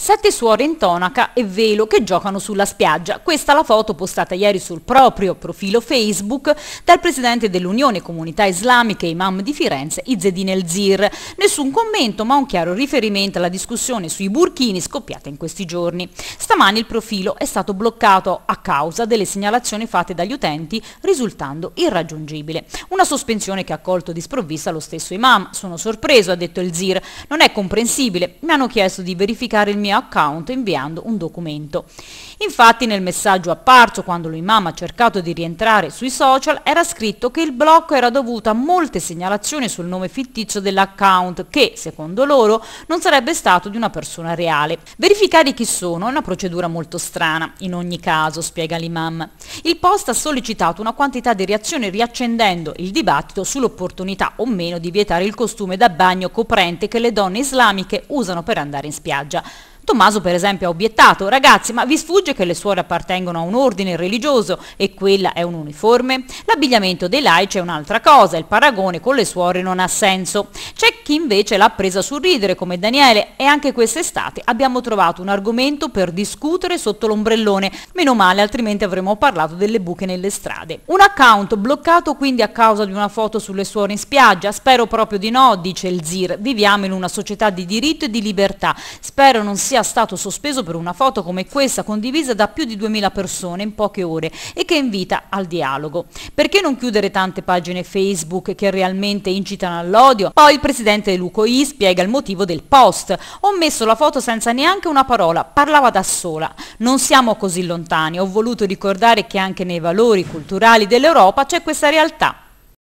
Sette suore in tonaca e velo che giocano sulla spiaggia. Questa è la foto postata ieri sul proprio profilo Facebook dal presidente dell'Unione Comunità Islamica e Imam di Firenze, Izzedine El-Zir. Nessun commento ma un chiaro riferimento alla discussione sui burchini scoppiata in questi giorni. Stamani il profilo è stato bloccato a causa delle segnalazioni fatte dagli utenti risultando irraggiungibile. Una sospensione che ha colto di sprovvista lo stesso Imam. Sono sorpreso, ha detto El-Zir. Non è comprensibile. Mi hanno chiesto di verificare il mio mio account inviando un documento. Infatti nel messaggio apparso quando l'imam ha cercato di rientrare sui social era scritto che il blocco era dovuto a molte segnalazioni sul nome fittizio dell'account che, secondo loro, non sarebbe stato di una persona reale. Verificare chi sono è una procedura molto strana, in ogni caso, spiega l'imam. Il post ha sollecitato una quantità di reazioni riaccendendo il dibattito sull'opportunità o meno di vietare il costume da bagno coprente che le donne islamiche usano per andare in spiaggia. Tommaso per esempio ha obiettato, ragazzi ma vi sfugge che le suore appartengono a un ordine religioso e quella è un uniforme? L'abbigliamento dei laici è un'altra cosa, il paragone con le suore non ha senso. C'è chi invece l'ha presa a sorridere come Daniele e anche quest'estate abbiamo trovato un argomento per discutere sotto l'ombrellone, meno male altrimenti avremmo parlato delle buche nelle strade. Un account bloccato quindi a causa di una foto sulle suore in spiaggia? Spero proprio di no, dice il Zir, viviamo in una società di diritto e di libertà, spero non sia sia stato sospeso per una foto come questa condivisa da più di 2000 persone in poche ore e che invita al dialogo. Perché non chiudere tante pagine Facebook che realmente incitano all'odio? Poi il presidente Lucoì spiega il motivo del post. Ho messo la foto senza neanche una parola, parlava da sola. Non siamo così lontani, ho voluto ricordare che anche nei valori culturali dell'Europa c'è questa realtà.